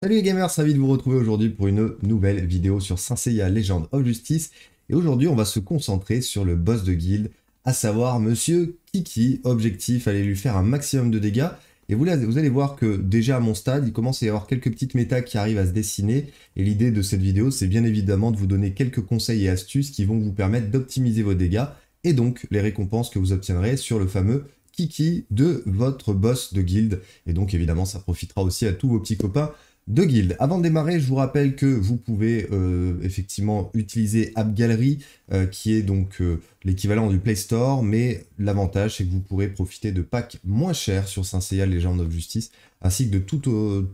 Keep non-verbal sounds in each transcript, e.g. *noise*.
Salut les gamers, ravi de vous retrouver aujourd'hui pour une nouvelle vidéo sur Saint Seiya Legend of Justice. Et aujourd'hui, on va se concentrer sur le boss de guild, à savoir Monsieur Kiki. Objectif, aller lui faire un maximum de dégâts. Et vous, allez voir que déjà à mon stade, il commence à y avoir quelques petites méta qui arrivent à se dessiner. Et l'idée de cette vidéo, c'est bien évidemment de vous donner quelques conseils et astuces qui vont vous permettre d'optimiser vos dégâts et donc les récompenses que vous obtiendrez sur le fameux Kiki de votre boss de guilde. Et donc évidemment, ça profitera aussi à tous vos petits copains de guild. Avant de démarrer, je vous rappelle que vous pouvez euh, effectivement utiliser App gallery euh, qui est donc euh, l'équivalent du Play Store, mais l'avantage c'est que vous pourrez profiter de packs moins chers sur Saint-Seiya Legend of Justice, ainsi que de tout,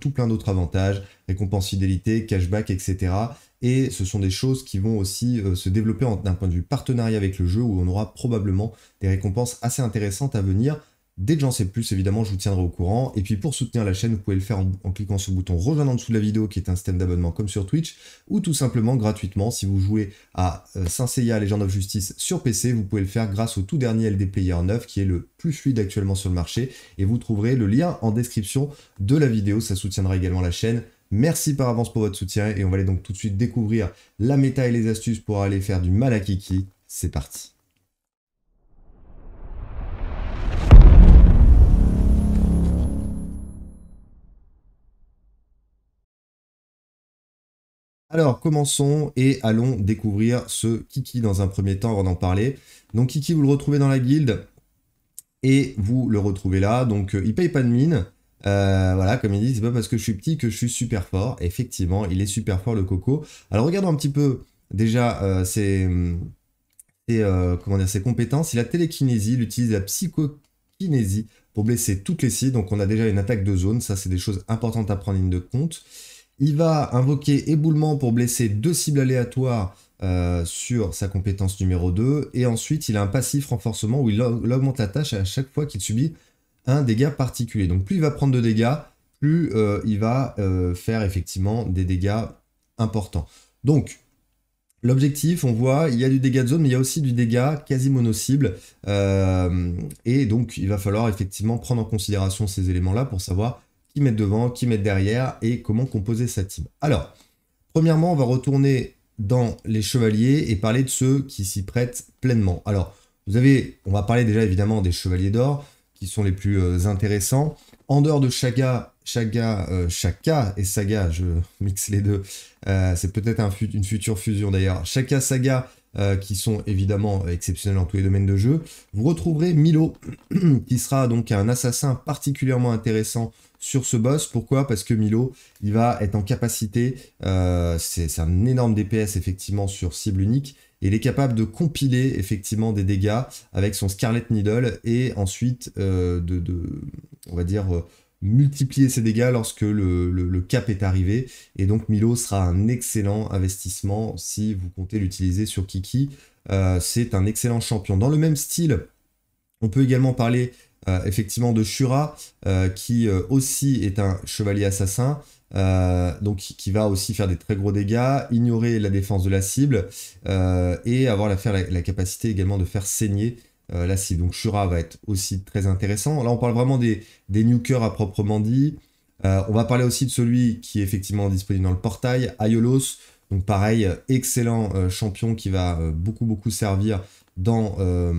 tout plein d'autres avantages, récompenses fidélité, cashback, etc. Et ce sont des choses qui vont aussi se développer d'un point de vue partenariat avec le jeu, où on aura probablement des récompenses assez intéressantes à venir Dès que j'en sais plus, évidemment, je vous tiendrai au courant. Et puis pour soutenir la chaîne, vous pouvez le faire en, cliquant sur le bouton rejoindre en dessous de la vidéo qui est un système d'abonnement comme sur Twitch, ou tout simplement gratuitement si vous jouez à euh, Saint Seiya Legend of Justice sur PC, vous pouvez le faire grâce au tout dernier LD Player 9 qui est le plus fluide actuellement sur le marché. Et vous trouverez le lien en description de la vidéo, ça soutiendra également la chaîne. Merci par avance pour votre soutien et on va aller donc tout de suite découvrir la méta et les astuces pour aller faire du mal à Kiki. C'est parti. Alors commençons et allons découvrir ce Kiki dans un premier temps avant d'en parler. Donc Kiki, vous le retrouvez dans la guilde et vous le retrouvez là. Donc euh, il paye pas de mine. Euh, voilà, comme il dit, c'est pas parce que je suis petit que je suis super fort. Effectivement, il est super fort le coco. Alors regardons un petit peu déjà euh, ses, compétences. Il a télékinésie, il utilise la psychokinésie pour blesser toutes les cibles. Donc on a déjà une attaque de zone. Ça, c'est des choses importantes à prendre en compte. Il va invoquer éboulement pour blesser deux cibles aléatoires euh, sur sa compétence numéro 2. Et ensuite, il a un passif renforcement où il augmente la tâche à chaque fois qu'il subit un dégât particulier. Donc plus il va prendre de dégâts, plus euh, il va euh, faire effectivement des dégâts importants. Donc l'objectif, on voit, il y a du dégât de zone, mais il y a aussi du dégât quasi mono-cible. et donc il va falloir effectivement prendre en considération ces éléments-là pour savoir qui mettre devant, qui mettre derrière et comment composer sa team. Alors, premièrement, on va retourner dans les chevaliers et parler de ceux qui s'y prêtent pleinement. Alors, vous avez, on va parler déjà évidemment des chevaliers d'or qui sont les plus euh, intéressants. En dehors de Chaga, Chaga, euh, Chaka et Saga, je *laughs* mixe les deux. Euh, c'est peut-être un, une future fusion d'ailleurs. Chaka, Saga, qui sont évidemment exceptionnels dans tous les domaines de jeu. Vous retrouverez Milo, *clears throat* qui sera donc un assassin particulièrement intéressant sur ce boss. Pourquoi Parce que Milo, il va être en capacité, euh, c'est un énorme DPS effectivement sur cible unique, et il est capable de compiler effectivement des dégâts avec son Scarlet Needle, et ensuite euh, de, on va dire, euh, multiplier ses dégâts lorsque le, le, cap est arrivé. Et donc Milo sera un excellent investissement si vous comptez l'utiliser sur Kiki. c'est un excellent champion. Dans le même style, on peut également parler euh, effectivement de Shura, euh, qui euh, aussi est un chevalier assassin. donc qui va aussi faire des très gros dégâts, ignorer la défense de la cible et avoir la, la, capacité également de faire saigner la cible. Donc Shura va être aussi très intéressant. Là on parle vraiment des, des à proprement dit. on va parler aussi de celui qui est effectivement disponible dans le portail, Ayolos. Donc pareil, excellent champion qui va beaucoup beaucoup servir dans, euh,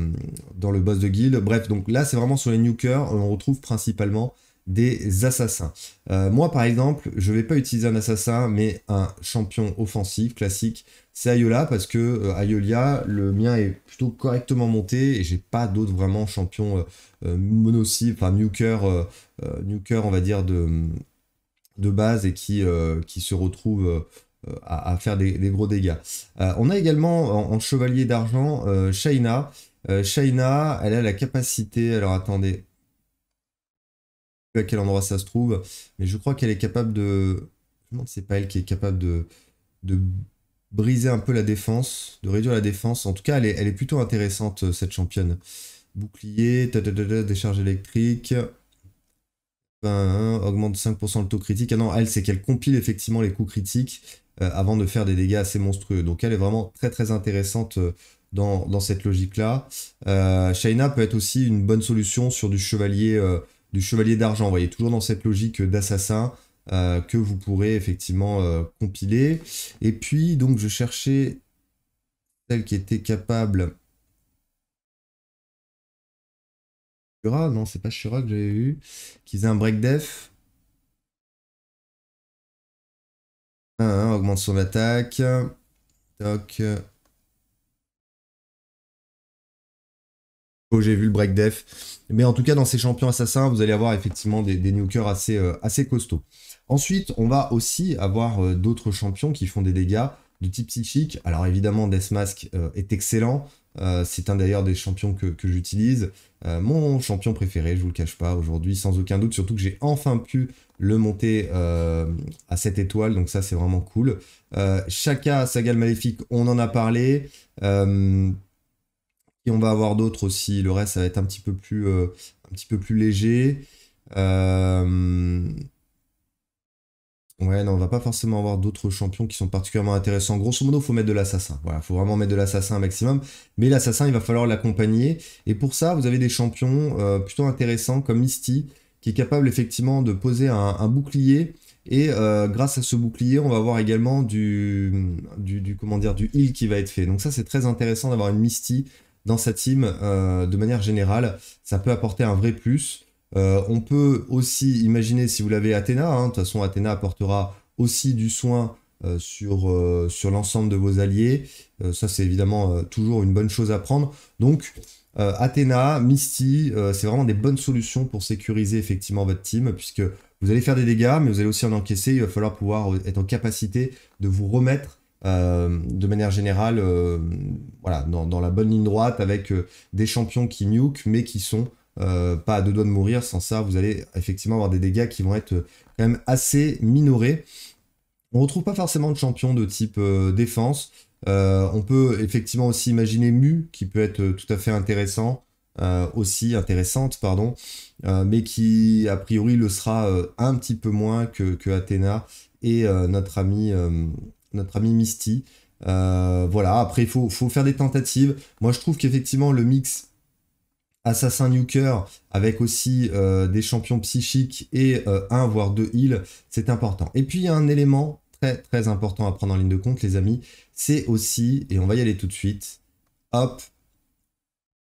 dans le boss de guild. Bref, donc là, c'est vraiment sur les nukers, on retrouve principalement des assassins. Euh, moi, par exemple, je vais pas utiliser un assassin, mais un champion offensif classique. C'est Ayola parce que euh, le mien est plutôt correctement monté et j'ai pas d'autres vraiment champions euh, enfin nuker, nuker, on va dire de de base et qui, qui se retrouve euh, à, faire des, gros dégâts. Euh, on a également en, chevalier d'argent euh, Shaina. Shaina, elle a la capacité. Alors attendez, à quel endroit ça se trouve, mais je crois qu'elle est capable de. Je c'est pas elle qui est capable de, de briser un peu la défense, de réduire la défense. En tout cas, elle est, plutôt intéressante, cette championne. Bouclier, des décharge électrique. Ben, augmente 5% le taux critique. Ah non, elle, c'est qu'elle compile effectivement les coups critiques euh, avant de faire des dégâts assez monstrueux. Donc elle est vraiment très très intéressante euh, dans, cette logique-là. Euh, Shaina peut être aussi une bonne solution sur du chevalier euh, d'argent. Vous voyez, toujours dans cette logique d'assassin que vous pourrez effectivement compiler. Et puis, donc, je cherchais celle qui était capable... Shura, non, c'est pas Shura que j'avais vu. Qui faisait un break def. augmente son attaque. Toc. Oh, j'ai vu le break def. Mais en tout cas, dans ces champions assassins, vous allez avoir effectivement des, des nukers assez, euh, assez costauds. Ensuite, on va aussi avoir euh, d'autres champions qui font des dégâts de type psychique. Alors évidemment, Death Mask euh, est excellent. Euh, c'est un d'ailleurs des champions que, j'utilise. Euh, mon champion préféré, je vous le cache pas aujourd'hui, sans aucun doute, surtout que j'ai enfin pu le monter euh, à cette étoile, donc ça c'est vraiment cool. Chaka, Sagal Maléfique, on en a parlé. Et on va avoir d'autres aussi. Le reste, ça va être un petit peu plus, un petit peu plus léger. Ouais, non, on va pas forcément avoir d'autres champions qui sont particulièrement intéressants. Grosso modo, faut mettre de l'assassin. Voilà, faut vraiment mettre de l'assassin un maximum. Mais l'assassin, il va falloir l'accompagner. Et pour ça, vous avez des champions euh, plutôt intéressants comme Misty, qui est capable effectivement de poser un, bouclier. Et euh, grâce à ce bouclier, on va avoir également du, du, comment dire, du heal qui va être fait. Donc ça, c'est très intéressant d'avoir une Misty dans sa team euh, de manière générale. Ça peut apporter un vrai plus. Euh, on peut aussi imaginer, si vous l'avez Athéna, hein, de toute façon Athéna apportera aussi du soin euh, sur, euh, sur l'ensemble de vos alliés. ça c'est évidemment toujours une bonne chose à prendre. Donc Athéna, Misty, c'est vraiment des bonnes solutions pour sécuriser effectivement votre team, puisque vous allez faire des dégâts, mais vous allez aussi en encaisser. Il va falloir pouvoir être en capacité de vous remettre de manière générale, voilà, dans, la bonne ligne droite avec des champions qui nuke, mais qui sont euh, pas à deux doigts de mourir. Sans ça, vous allez effectivement avoir des dégâts qui vont être euh, quand même assez minorés. On retrouve pas forcément de champion de type euh, défense. on peut effectivement aussi imaginer Mu, qui peut être tout à fait intéressant, aussi intéressante, pardon, mais qui a priori le sera un petit peu moins que, que Athéna et notre ami notre ami Misty. voilà, après il faut, faut faire des tentatives. Moi je trouve qu'effectivement le mix assassin nuker avec aussi euh, des champions psychiques et euh, un voire deux heal, c'est important. Et puis il y a un élément très très important à prendre en ligne de compte les amis, c'est aussi, et on va y aller tout de suite, hop,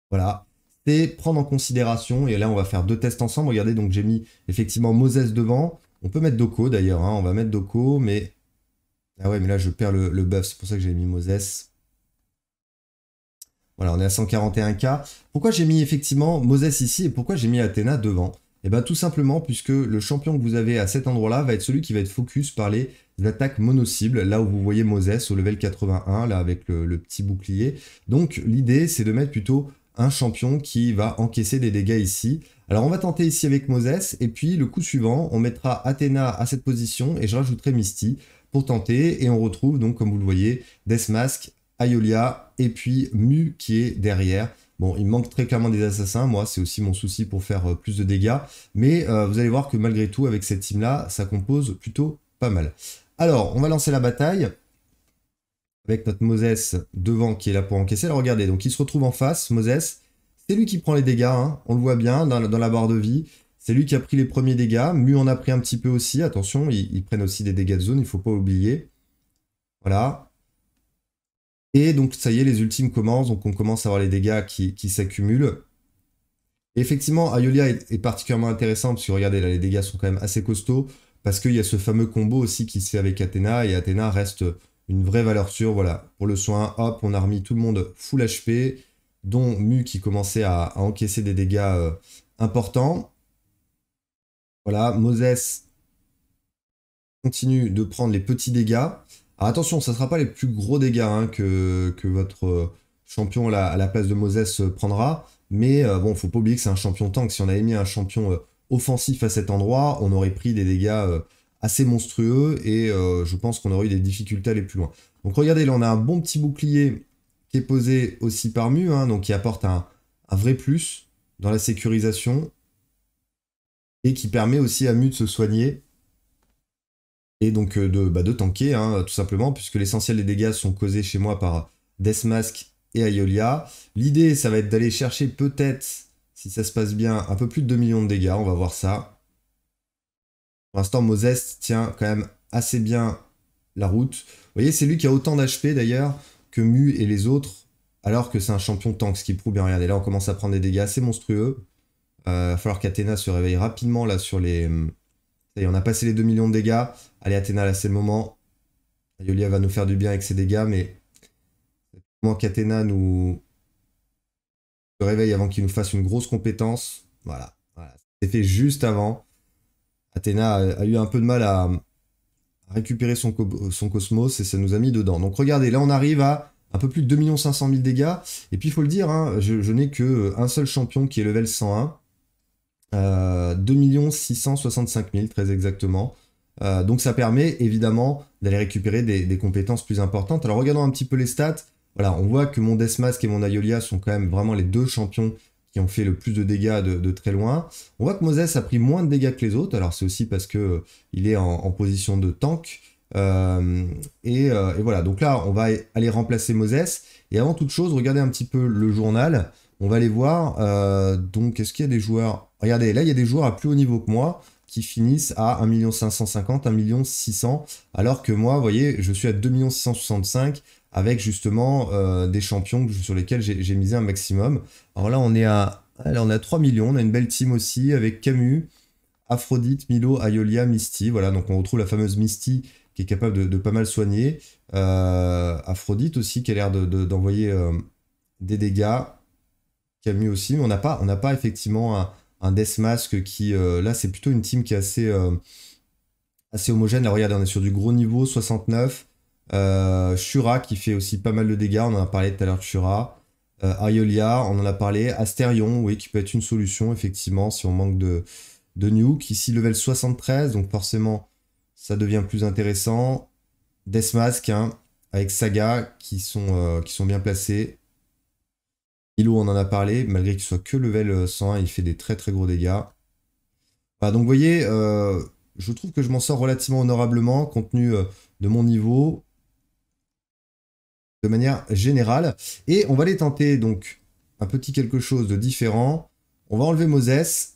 voilà, c'est prendre en considération, et là on va faire deux tests ensemble, regardez donc j'ai mis effectivement Moses devant, on peut mettre Doko d'ailleurs, hein, on va mettre Doko, mais... Ah ouais mais là je perds le, le buff, c'est pour ça que j'ai mis Moses, voilà, on est à 141K. Pourquoi j'ai mis effectivement Moses ici et pourquoi j'ai mis Athena devant Eh bien tout simplement puisque le champion que vous avez à cet endroit-là va être celui qui va être focus par les attaques mono-cibles, là où vous voyez Moses au level 81, là avec le, petit bouclier. Donc l'idée c'est de mettre plutôt un champion qui va encaisser des dégâts ici. Alors on va tenter ici avec Moses, et puis le coup suivant, on mettra Athéna à cette position, et je rajouterai Misty pour tenter, et on retrouve donc comme vous le voyez, Deathmask, Aiolia et puis Mu qui est derrière. Bon, il manque très clairement des assassins, moi c'est aussi mon souci pour faire euh, plus de dégâts, mais euh, vous allez voir que malgré tout avec cette team là, ça compose plutôt pas mal. Alors, on va lancer la bataille avec notre Moses devant qui est là pour encaisser. Alors regardez, donc il se retrouve en face, Moses, c'est lui qui prend les dégâts, hein. on le voit bien dans, la barre de vie, c'est lui qui a pris les premiers dégâts, Mu en a pris un petit peu aussi, attention, il ils prennent aussi des dégâts de zone, il ne faut pas oublier. Voilà, et donc ça y est, les ultimes commencent, donc on commence à avoir les dégâts qui, s'accumulent. Effectivement, Ayolia est, particulièrement intéressant, parce que regardez, là les dégâts sont quand même assez costauds, parce qu'il y a ce fameux combo aussi qui se fait avec Athéna, et Athéna reste une vraie valeur sûre, voilà. Pour le soin, hop, on a remis tout le monde full HP, dont Mu qui commençait à, encaisser des dégâts euh, importants. Voilà, Moses continue de prendre les petits dégâts. Alors attention, ça ne sera pas les plus gros dégâts hein, que, votre euh, champion à la, place de Moses euh, prendra. Mais il euh, bon, faut pas oublier que c'est un champion tank. Si on avait mis un champion offensif à cet endroit, on aurait pris des dégâts assez monstrueux et je pense qu'on aurait eu des difficultés à aller plus loin. Donc regardez, là on a un bon petit bouclier qui est posé aussi par Mu, hein, donc qui apporte un, un, vrai plus dans la sécurisation et qui permet aussi à Mu de se soigner et donc euh, bah, de, tanker, hein, tout simplement, puisque l'essentiel des dégâts sont causés chez moi par Deathmask et Aiolia. L'idée, ça va être d'aller chercher peut-être, si ça se passe bien, un peu plus de 2 millions de dégâts, on va voir ça. Pour l'instant, Moses tient quand même assez bien la route. Vous voyez, c'est lui qui a autant d'HP d'ailleurs que Mu et les autres, alors que c'est un champion tank, ce qui prouve bien. Regardez, là on commence à prendre des dégâts assez monstrueux. il euh, va falloir qu'Athéna se réveille rapidement là sur les, hum, on a passé les 2 millions de dégâts. Allez, Athéna, là, c'est le moment. Yolia va nous faire du bien avec ses dégâts, mais c'est le moment qu'Athéna nous se réveille avant qu'il nous fasse une grosse compétence. Voilà. voilà. C'est fait juste avant. Athéna a, eu un peu de mal à, récupérer son, cosmos et ça nous a mis dedans. Donc regardez, là on arrive à un peu plus de 2 500 000 dégâts. Et puis il faut le dire, hein, je, je n'ai qu'un seul champion qui est level 101. Euh, 2 665 000 très exactement. Euh, donc ça permet évidemment d'aller récupérer des, compétences plus importantes. Alors regardons un petit peu les stats. Voilà, on voit que mon et mon Aiolia sont quand même vraiment les deux champions qui ont fait le plus de dégâts de, très loin. On voit que Moses a pris moins de dégâts que les autres. Alors c'est aussi parce qu'il euh, est en, position de tank. Euh, et, et, voilà, donc là on va aller remplacer Moses. Et avant toute chose, regardez un petit peu le journal. On va aller voir. donc est-ce qu'il y a des joueurs Regardez, là, il y a des joueurs à plus haut niveau que moi qui finissent à 1 550 1 600 alors que moi, vous voyez, je suis à 2 665 avec justement euh, des champions sur lesquels j'ai misé un maximum. Alors là, on est à, ah, on 3 millions, on a une belle team aussi avec Camus, Aphrodite, Milo, Aiolia, Misty. Voilà, donc on retrouve la fameuse Misty qui est capable de, pas mal soigner. Euh, Aphrodite aussi qui a l'air d'envoyer euh, des dégâts. Camus aussi, mais on n'a pas, pas effectivement un, un Deathmask qui, euh, là, c'est plutôt une team qui est assez, euh, assez homogène. Là, regardez, on est sur du gros niveau, 69. Euh, Shura qui fait aussi pas mal de dégâts, on en a parlé tout à l'heure de Shura. Euh, on en a parlé. Asterion, oui, qui peut être une solution, effectivement, si on manque de, de nuke. Ici, level 73, donc forcément, ça devient plus intéressant. Deathmask, hein, avec Saga, qui sont, qui sont bien placés on en a parlé, malgré qu'il soit que level 101, euh, il fait des très très gros dégâts. Bah, donc voyez, euh, je trouve que je m'en sors relativement honorablement, compte tenu euh, de mon niveau, de manière générale. Et on va aller tenter donc un petit quelque chose de différent. On va enlever Moses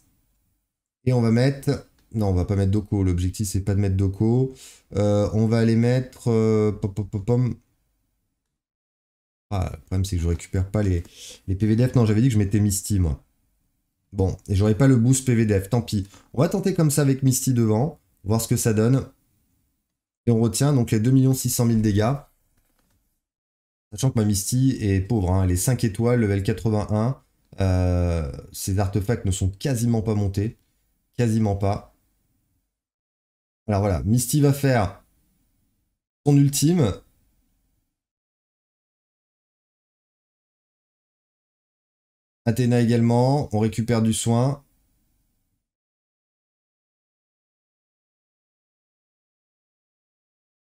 et on va mettre... Non, on va pas mettre Doko. L'objectif, c'est pas de mettre Doko. on va aller mettre... pop pom, pom, ah, le problème, c'est que je récupère pas les, les PVDF. Non, j'avais dit que je mettais Misty, moi. Bon, et j'aurais pas le boost PVDF, tant pis. On va tenter comme ça avec Misty devant, voir ce que ça donne. Et on retient donc les 2 600 000 dégâts. Sachant que ma Misty est pauvre, hein. elle est 5 étoiles, level 81. Euh, ces artefacts ne sont quasiment pas montés. Quasiment pas. Alors voilà, Misty va faire son ultime. Athéna également, on récupère du soin.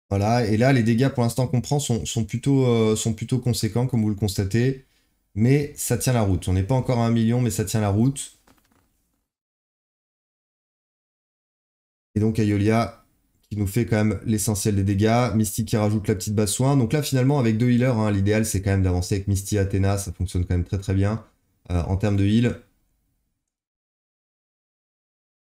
Voilà, et là les dégâts pour l'instant qu'on prend euh, sont, plutôt, conséquents comme vous le constatez. Mais ça tient la route. On n'est pas encore à un million, mais ça tient la route. Et donc Ayolia qui nous fait quand même l'essentiel des dégâts. Misty qui rajoute la petite basse soin. Donc là finalement avec deux healers, hein, l'idéal c'est quand même d'avancer avec Misty Athéna, ça fonctionne quand même très très bien. Euh, en termes de heal.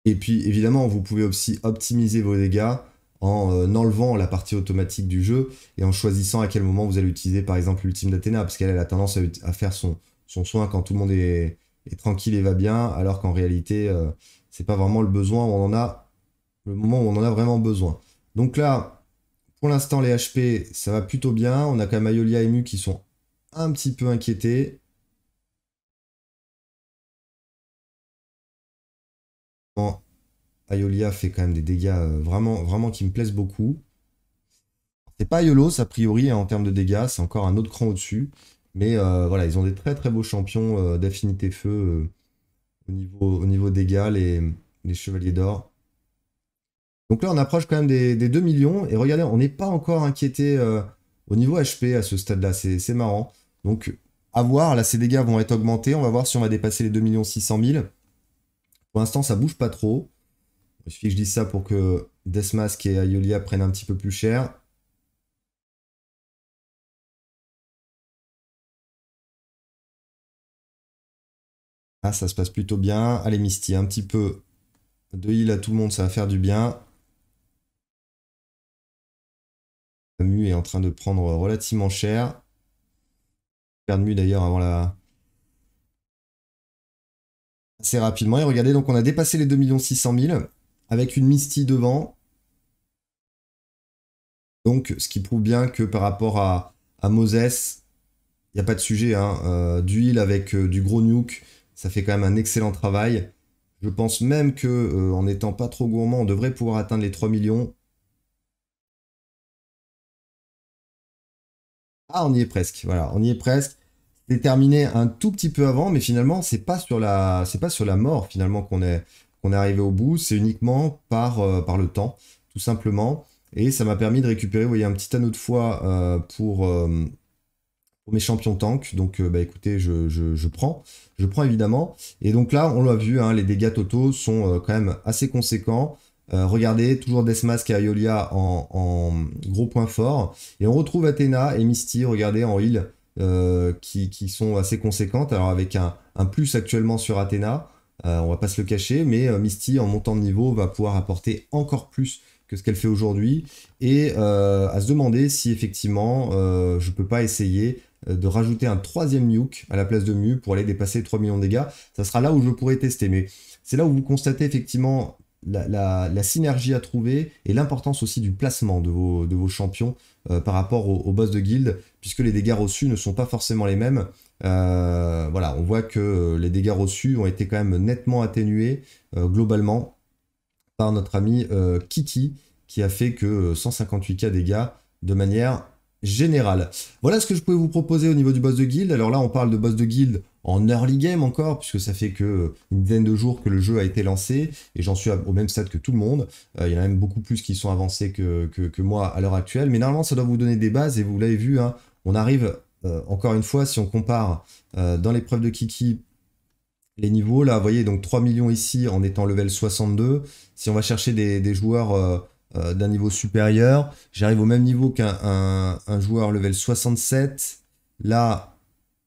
Et puis évidemment, vous pouvez aussi optimiser vos dégâts en euh, enlevant la partie automatique du jeu et en choisissant à quel moment vous allez utiliser par exemple l'ultime d'Athéna, parce qu'elle a la tendance à, faire son, soin quand tout le monde est, tranquille et va bien, alors qu'en réalité, euh, c'est pas vraiment le besoin on en a, le moment où on en a vraiment besoin. Donc là, pour l'instant, les HP, ça va plutôt bien. On a quand même Aiolia et Mu qui sont un petit peu inquiétés. Aiolia fait quand même des dégâts euh, vraiment, vraiment qui me plaisent beaucoup. C'est pas Aiolos, a priori, hein, en termes de dégâts, c'est encore un autre cran au-dessus. Mais euh, voilà, ils ont des très très beaux champions euh, d'affinité feu au, niveau, au niveau dégâts, les, les chevaliers d'or. Donc là, on approche quand même des, des 2 millions. Et regardez, on n'est pas encore inquiété au niveau HP à ce stade-là. C'est marrant. Donc, à voir. Là, ces dégâts vont être augmentés. On va voir si on va dépasser les 2 600 000. Pour l'instant, ça bouge pas trop. Il suffit que je dise ça pour que Deathmask et Ayolia prennent un petit peu plus cher. Ah, ça se passe plutôt bien. Allez, Misty, un petit peu de heal à tout le monde, ça va faire du bien. Samu est en train de prendre relativement cher. mu d'ailleurs avant la, rapidement. Et regardez, donc on a dépassé les 2 600 000 avec une Misty devant. Donc, ce qui prouve bien que par rapport à, à Moses, il n'y a pas de sujet. Hein. Euh, d'huile avec euh, du gros nuke, ça fait quand même un excellent travail. Je pense même que euh, en n'étant pas trop gourmand, on devrait pouvoir atteindre les 3 millions. Ah, on y est presque. Voilà, on y est presque déterminé un tout petit peu avant, mais finalement, c'est pas sur la, c'est pas sur la mort finalement qu'on est, qu'on est arrivé au bout. C'est uniquement par, euh, par le temps, tout simplement. Et ça m'a permis de récupérer, vous voyez, un petit anneau de foi euh, euh, pour, mes champions tank. Donc, bah écoutez, je, je, prends, je prends évidemment. Et donc là, on l'a vu, hein, les dégâts totaux sont quand même assez conséquents. regardez, toujours Desmas et Aeolia en, en, gros point fort. Et on retrouve Athéna et Misty, regardez, en heal. Euh, qui, sont assez conséquentes. Alors avec un, plus actuellement sur Athéna, on euh, on va pas se le cacher, mais euh, Misty en montant de niveau va pouvoir apporter encore plus que ce qu'elle fait aujourd'hui et à se demander si effectivement je peux pas essayer de rajouter un troisième nuke à la place de Mu pour aller dépasser 3 millions de dégâts. Ça sera là où je pourrais tester, mais c'est là où vous constatez effectivement la, synergie à trouver et l'importance aussi du placement de vos, champions par rapport au boss de guild puisque les dégâts reçus ne sont pas forcément les mêmes. Euh, voilà, on voit que euh, les dégâts reçus ont été quand même nettement atténués euh, globalement par notre ami Kitty. Kiki, qui a fait que 158k dégâts de manière générale. Voilà ce que je pouvais vous proposer au niveau du boss de guild. Alors là, on parle de boss de guild en early game encore, puisque ça fait que une dizaine de jours que le jeu a été lancé, et j'en suis au même stade que tout le monde. il y en a même beaucoup plus qui sont avancés que, que, que moi à l'heure actuelle, mais normalement ça doit vous donner des bases, et vous l'avez vu, hein, on arrive, euh, encore une fois, si on compare euh, dans l'épreuve de Kiki, les niveaux, là, vous voyez, donc 3 millions ici en étant level 62. Si on va chercher des, joueurs euh, d'un niveau supérieur, j'arrive au même niveau qu'un joueur level 67. Là,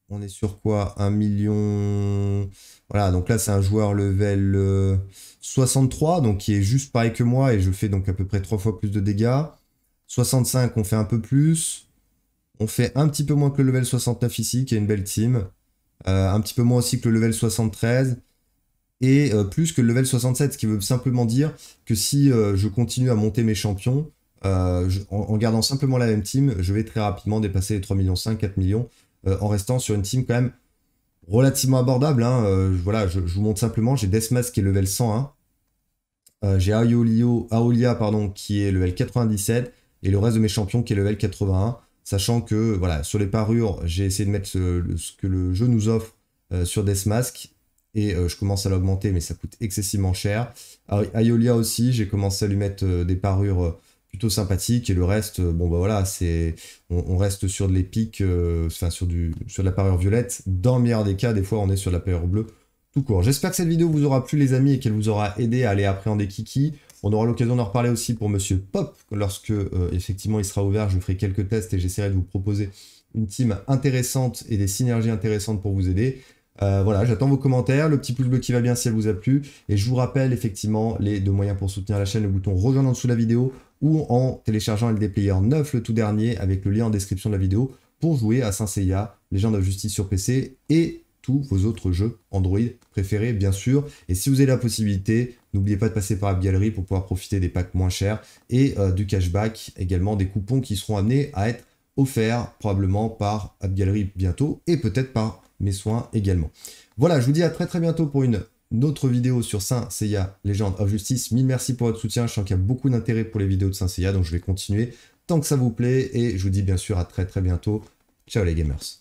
on est sur quoi 1 million... Voilà, donc là, c'est un joueur level 63, donc qui est juste pareil que moi, et je fais donc à peu près 3 fois plus de dégâts. 65, on fait un peu plus. On fait un petit peu moins que le level 69 ici, qui est une belle team. Euh, un petit peu moins aussi que le level 73. Et euh, plus que le level 67, ce qui veut simplement dire que si euh, je continue à monter mes champions, en, gardant simplement la même team, je vais très rapidement dépasser les 3 millions 5, 4 millions, en restant sur une team quand même relativement abordable. Hein. voilà, je, vous montre simplement, j'ai Desmas qui est level 101. j'ai Aolia pardon, qui est level 97 et le reste de mes champions qui est level 81. Sachant que voilà, sur les parures, j'ai essayé de mettre ce, que le jeu nous offre euh, sur des masques Et euh, je commence à l'augmenter, mais ça coûte excessivement cher. Aiolia aussi, j'ai commencé à lui mettre euh, des parures plutôt sympathiques. Et le reste, bon bah voilà, c'est. On, reste sur de l'épique, enfin sur, du, sur de la parure violette. Dans le meilleur des cas, des fois on est sur de la parure bleue tout court. J'espère que cette vidéo vous aura plu les amis et qu'elle vous aura aidé à aller appréhender Kiki. On aura l'occasion d'en reparler aussi pour Monsieur Pop, lorsque euh, effectivement il sera ouvert, je ferai quelques tests et j'essaierai de vous proposer une team intéressante et des synergies intéressantes pour vous aider. Euh, voilà, j'attends vos commentaires, le petit pouce bleu qui va bien si elle vous a plu. Et je vous rappelle effectivement les deux moyens pour soutenir la chaîne, le bouton rejoindre en dessous de la vidéo ou en téléchargeant LD Player 9 le tout dernier avec le lien en description de la vidéo pour jouer à Saint Seiya, Légende de Justice sur PC et tous vos autres jeux Android préférés bien sûr. Et si vous avez la possibilité, N'oubliez pas de passer par AppGallery pour pouvoir profiter des packs moins chers et euh, du cashback, également des coupons qui seront amenés à être offerts probablement par AppGallery bientôt et peut-être par mes soins également. Voilà, je vous dis à très très bientôt pour une autre vidéo sur Saint Seiya, Légende of Justice. Mille merci pour votre soutien. Je sens qu'il y a beaucoup d'intérêt pour les vidéos de Saint Seiya, donc je vais continuer tant que ça vous plaît. Et je vous dis bien sûr à très très bientôt. Ciao les gamers.